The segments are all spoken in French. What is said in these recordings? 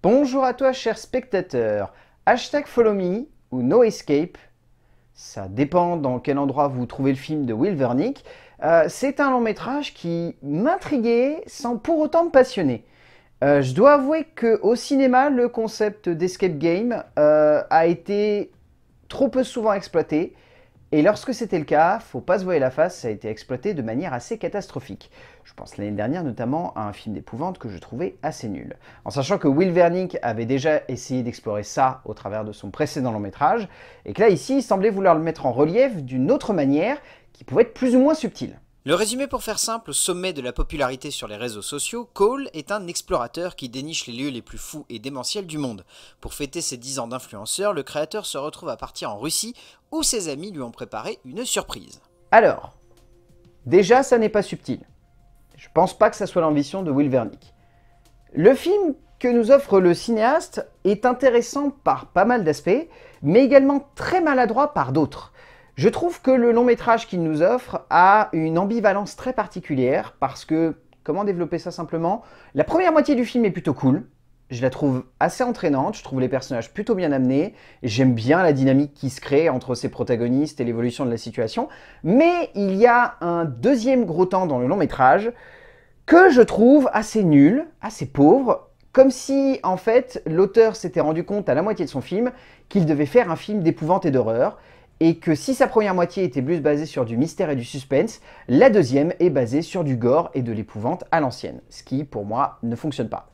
Bonjour à toi, chers spectateurs. Hashtag Follow Me ou No Escape. Ça dépend dans quel endroit vous trouvez le film de Will Vernick. Euh, c'est un long métrage qui m'intriguait sans pour autant me passionner. Euh, je dois avouer qu'au cinéma, le concept d'escape game euh, a été trop peu souvent exploité. Et lorsque c'était le cas, faut pas se voiler la face, ça a été exploité de manière assez catastrophique. Je pense l'année dernière notamment à un film d'épouvante que je trouvais assez nul. En sachant que Will Wernick avait déjà essayé d'explorer ça au travers de son précédent long métrage, et que là ici il semblait vouloir le mettre en relief d'une autre manière qui pouvait être plus ou moins subtile. Le résumé pour faire simple, au sommet de la popularité sur les réseaux sociaux, Cole est un explorateur qui déniche les lieux les plus fous et démentiels du monde. Pour fêter ses 10 ans d'influenceur, le créateur se retrouve à partir en Russie, où ses amis lui ont préparé une surprise. Alors, déjà ça n'est pas subtil. Je pense pas que ça soit l'ambition de Will Wernick. Le film que nous offre le cinéaste est intéressant par pas mal d'aspects, mais également très maladroit par d'autres. Je trouve que le long métrage qu'il nous offre a une ambivalence très particulière parce que, comment développer ça simplement La première moitié du film est plutôt cool, je la trouve assez entraînante, je trouve les personnages plutôt bien amenés, j'aime bien la dynamique qui se crée entre ces protagonistes et l'évolution de la situation, mais il y a un deuxième gros temps dans le long métrage que je trouve assez nul, assez pauvre, comme si en fait l'auteur s'était rendu compte à la moitié de son film qu'il devait faire un film d'épouvante et d'horreur, et que si sa première moitié était plus basée sur du mystère et du suspense, la deuxième est basée sur du gore et de l'épouvante à l'ancienne, ce qui pour moi ne fonctionne pas.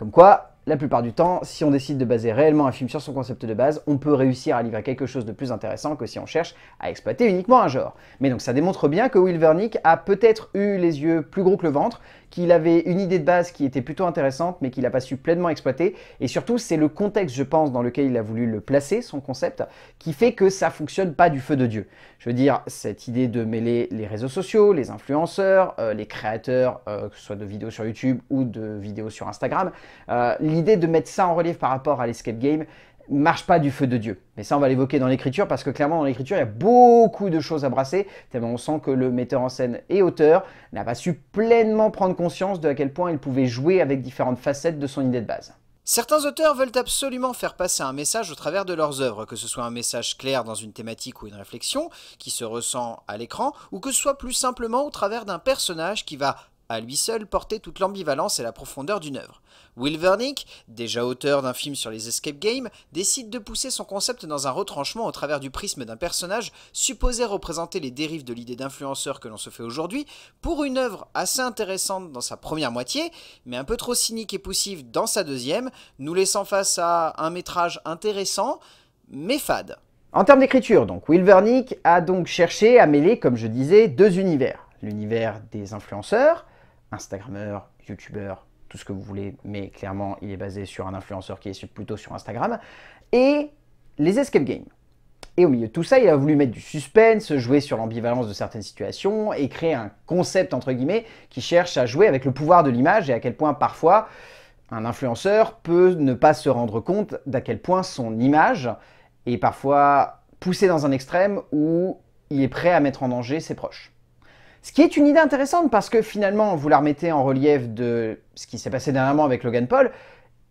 Comme quoi, la plupart du temps, si on décide de baser réellement un film sur son concept de base, on peut réussir à livrer quelque chose de plus intéressant que si on cherche à exploiter uniquement un genre. Mais donc ça démontre bien que Will Vernick a peut-être eu les yeux plus gros que le ventre, qu'il avait une idée de base qui était plutôt intéressante, mais qu'il n'a pas su pleinement exploiter. Et surtout, c'est le contexte, je pense, dans lequel il a voulu le placer, son concept, qui fait que ça fonctionne pas du feu de Dieu. Je veux dire, cette idée de mêler les réseaux sociaux, les influenceurs, euh, les créateurs, euh, que ce soit de vidéos sur YouTube ou de vidéos sur Instagram, euh, l'idée de mettre ça en relief par rapport à l'escape game, marche pas du feu de Dieu. Mais ça, on va l'évoquer dans l'écriture parce que clairement, dans l'écriture, il y a beaucoup de choses à brasser. Tellement on sent que le metteur en scène et auteur n'a pas su pleinement prendre conscience de à quel point il pouvait jouer avec différentes facettes de son idée de base. Certains auteurs veulent absolument faire passer un message au travers de leurs œuvres, que ce soit un message clair dans une thématique ou une réflexion qui se ressent à l'écran, ou que ce soit plus simplement au travers d'un personnage qui va à lui seul porter toute l'ambivalence et la profondeur d'une œuvre. Will déjà auteur d'un film sur les escape games, décide de pousser son concept dans un retranchement au travers du prisme d'un personnage supposé représenter les dérives de l'idée d'influenceur que l'on se fait aujourd'hui, pour une œuvre assez intéressante dans sa première moitié, mais un peu trop cynique et poussive dans sa deuxième, nous laissant face à un métrage intéressant, mais fade. En termes d'écriture, donc, Will a donc cherché à mêler, comme je disais, deux univers. L'univers des influenceurs, Instagrammeur, YouTubeur, tout ce que vous voulez, mais clairement, il est basé sur un influenceur qui est plutôt sur Instagram, et les escape games. Et au milieu de tout ça, il a voulu mettre du suspense, jouer sur l'ambivalence de certaines situations et créer un concept, entre guillemets, qui cherche à jouer avec le pouvoir de l'image et à quel point parfois un influenceur peut ne pas se rendre compte d'à quel point son image est parfois poussée dans un extrême où il est prêt à mettre en danger ses proches. Ce qui est une idée intéressante parce que finalement, vous la remettez en relief de ce qui s'est passé dernièrement avec Logan Paul.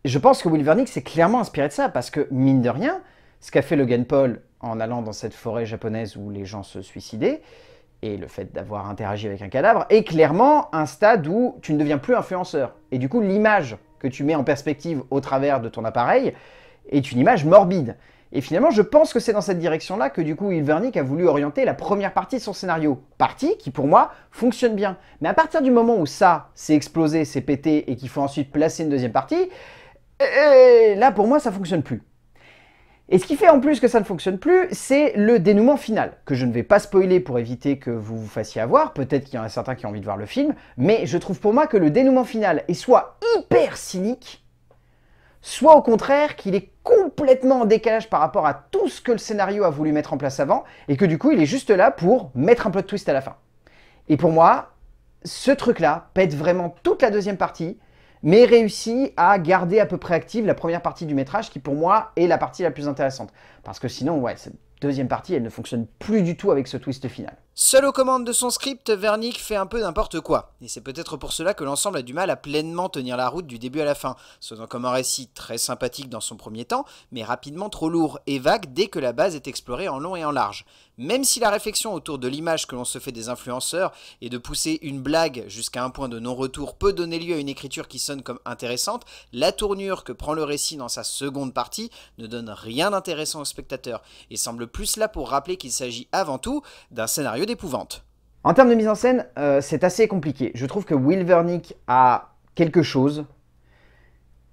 Je pense que Will Vernick s'est clairement inspiré de ça parce que, mine de rien, ce qu'a fait Logan Paul en allant dans cette forêt japonaise où les gens se suicidaient, et le fait d'avoir interagi avec un cadavre, est clairement un stade où tu ne deviens plus influenceur. Et du coup, l'image que tu mets en perspective au travers de ton appareil est une image morbide. Et finalement, je pense que c'est dans cette direction-là que du coup, Ilvernick a voulu orienter la première partie de son scénario. Partie qui, pour moi, fonctionne bien. Mais à partir du moment où ça s'est explosé, s'est pété et qu'il faut ensuite placer une deuxième partie, euh, là, pour moi, ça fonctionne plus. Et ce qui fait en plus que ça ne fonctionne plus, c'est le dénouement final, que je ne vais pas spoiler pour éviter que vous vous fassiez avoir, peut-être qu'il y en a certains qui ont envie de voir le film, mais je trouve pour moi que le dénouement final est soit hyper cynique, soit au contraire qu'il est complètement en décalage par rapport à tout ce que le scénario a voulu mettre en place avant, et que du coup il est juste là pour mettre un plot twist à la fin. Et pour moi, ce truc-là pète vraiment toute la deuxième partie, mais réussit à garder à peu près active la première partie du métrage, qui pour moi est la partie la plus intéressante. Parce que sinon, ouais, cette deuxième partie, elle ne fonctionne plus du tout avec ce twist final. Seul aux commandes de son script, Vernick fait un peu n'importe quoi, et c'est peut-être pour cela que l'ensemble a du mal à pleinement tenir la route du début à la fin, sonnant comme un récit très sympathique dans son premier temps, mais rapidement trop lourd et vague dès que la base est explorée en long et en large. Même si la réflexion autour de l'image que l'on se fait des influenceurs et de pousser une blague jusqu'à un point de non-retour peut donner lieu à une écriture qui sonne comme intéressante, la tournure que prend le récit dans sa seconde partie ne donne rien d'intéressant au spectateur, et semble plus là pour rappeler qu'il s'agit avant tout d'un scénario d'épouvante. En termes de mise en scène, euh, c'est assez compliqué. Je trouve que Will Vernick a quelque chose,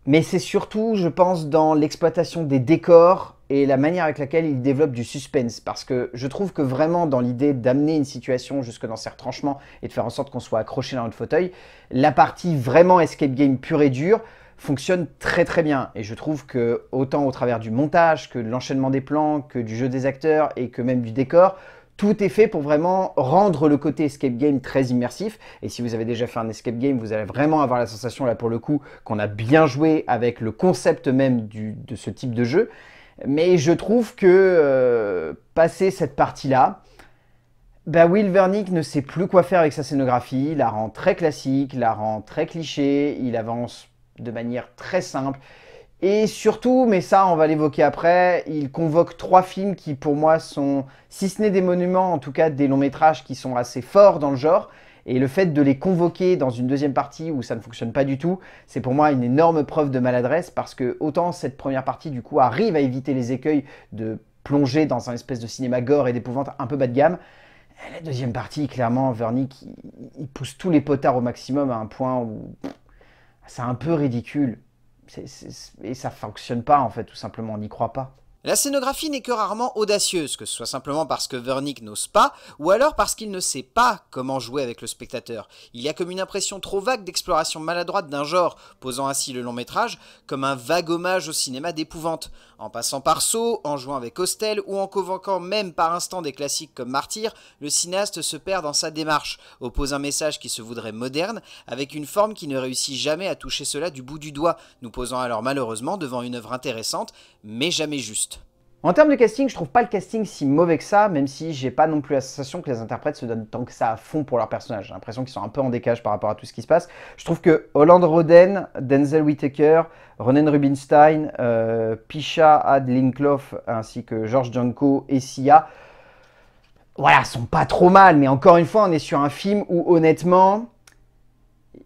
mais c'est surtout, je pense, dans l'exploitation des décors et la manière avec laquelle il développe du suspense. Parce que je trouve que vraiment, dans l'idée d'amener une situation jusque dans ses retranchements et de faire en sorte qu'on soit accroché dans notre fauteuil, la partie vraiment escape game pure et dure fonctionne très très bien. Et je trouve que, autant au travers du montage, que de l'enchaînement des plans, que du jeu des acteurs et que même du décor, tout est fait pour vraiment rendre le côté escape game très immersif. Et si vous avez déjà fait un escape game, vous allez vraiment avoir la sensation, là pour le coup, qu'on a bien joué avec le concept même de ce type de jeu. Mais je trouve que passé euh, passer cette partie-là, bah, Will Vernick ne sait plus quoi faire avec sa scénographie, il la rend très classique, la rend très cliché, il avance de manière très simple. Et surtout, mais ça on va l'évoquer après, il convoque trois films qui pour moi sont, si ce n'est des monuments, en tout cas des longs métrages qui sont assez forts dans le genre. Et le fait de les convoquer dans une deuxième partie où ça ne fonctionne pas du tout, c'est pour moi une énorme preuve de maladresse parce que autant cette première partie du coup arrive à éviter les écueils de plonger dans un espèce de cinéma gore et d'épouvante un peu bas de gamme, la deuxième partie, clairement, Vernick, il, pousse tous les potards au maximum à un point où c'est un peu ridicule et ça fonctionne pas en fait, tout simplement, on n'y croit pas. La scénographie n'est que rarement audacieuse, que ce soit simplement parce que Vernick n'ose pas, ou alors parce qu'il ne sait pas comment jouer avec le spectateur. Il y a comme une impression trop vague d'exploration maladroite d'un genre, posant ainsi le long métrage comme un vague hommage au cinéma d'épouvante. En passant par Saut, en jouant avec Hostel, ou en convoquant même par instant des classiques comme Martyr, le cinéaste se perd dans sa démarche, oppose un message qui se voudrait moderne, avec une forme qui ne réussit jamais à toucher cela du bout du doigt, nous posant alors malheureusement devant une œuvre intéressante, mais jamais juste. En termes de casting, je trouve pas le casting si mauvais que ça, même si j'ai pas non plus la sensation que les interprètes se donnent tant que ça à fond pour leur personnage. J'ai l'impression qu'ils sont un peu en décage par rapport à tout ce qui se passe. Je trouve que Holland Roden, Denzel Whitaker, Ronan Rubinstein, Picha euh, Pisha Adlinkloff, ainsi que George Janko et Sia, voilà, sont pas trop mal. Mais encore une fois, on est sur un film où honnêtement,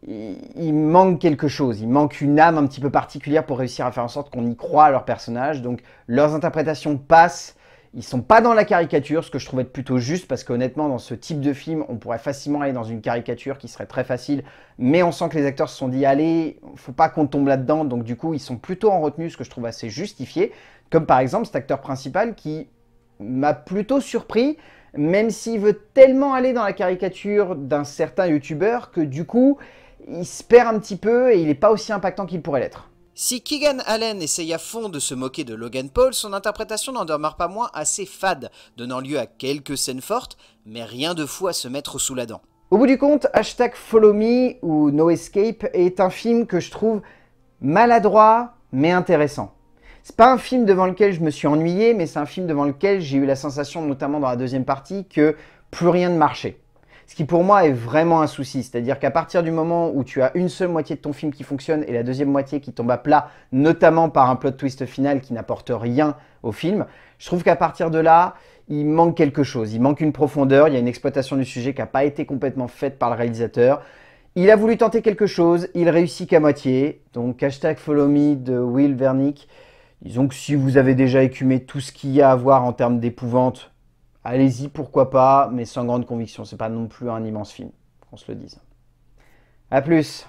il manque quelque chose, il manque une âme un petit peu particulière pour réussir à faire en sorte qu'on y croit à leur personnage. Donc leurs interprétations passent, ils sont pas dans la caricature, ce que je trouve être plutôt juste parce qu'honnêtement dans ce type de film, on pourrait facilement aller dans une caricature qui serait très facile, mais on sent que les acteurs se sont dit allez, faut pas qu'on tombe là-dedans, donc du coup ils sont plutôt en retenue, ce que je trouve assez justifié. Comme par exemple cet acteur principal qui m'a plutôt surpris, même s'il veut tellement aller dans la caricature d'un certain youtubeur que du coup, il se perd un petit peu et il n'est pas aussi impactant qu'il pourrait l'être. Si Keegan Allen essaye à fond de se moquer de Logan Paul, son interprétation n'en demeure pas moins assez fade, donnant lieu à quelques scènes fortes, mais rien de fou à se mettre sous la dent. Au bout du compte, hashtag Follow Me ou No Escape est un film que je trouve maladroit mais intéressant. C'est pas un film devant lequel je me suis ennuyé, mais c'est un film devant lequel j'ai eu la sensation, notamment dans la deuxième partie, que plus rien ne marchait. Ce qui pour moi est vraiment un souci, c'est-à-dire qu'à partir du moment où tu as une seule moitié de ton film qui fonctionne et la deuxième moitié qui tombe à plat, notamment par un plot twist final qui n'apporte rien au film, je trouve qu'à partir de là, il manque quelque chose, il manque une profondeur, il y a une exploitation du sujet qui n'a pas été complètement faite par le réalisateur. Il a voulu tenter quelque chose, il réussit qu'à moitié, donc hashtag follow me de Will Vernick. Disons que si vous avez déjà écumé tout ce qu'il y a à voir en termes d'épouvante, allez-y, pourquoi pas, mais sans grande conviction. C'est pas non plus un immense film, qu'on se le dise. A plus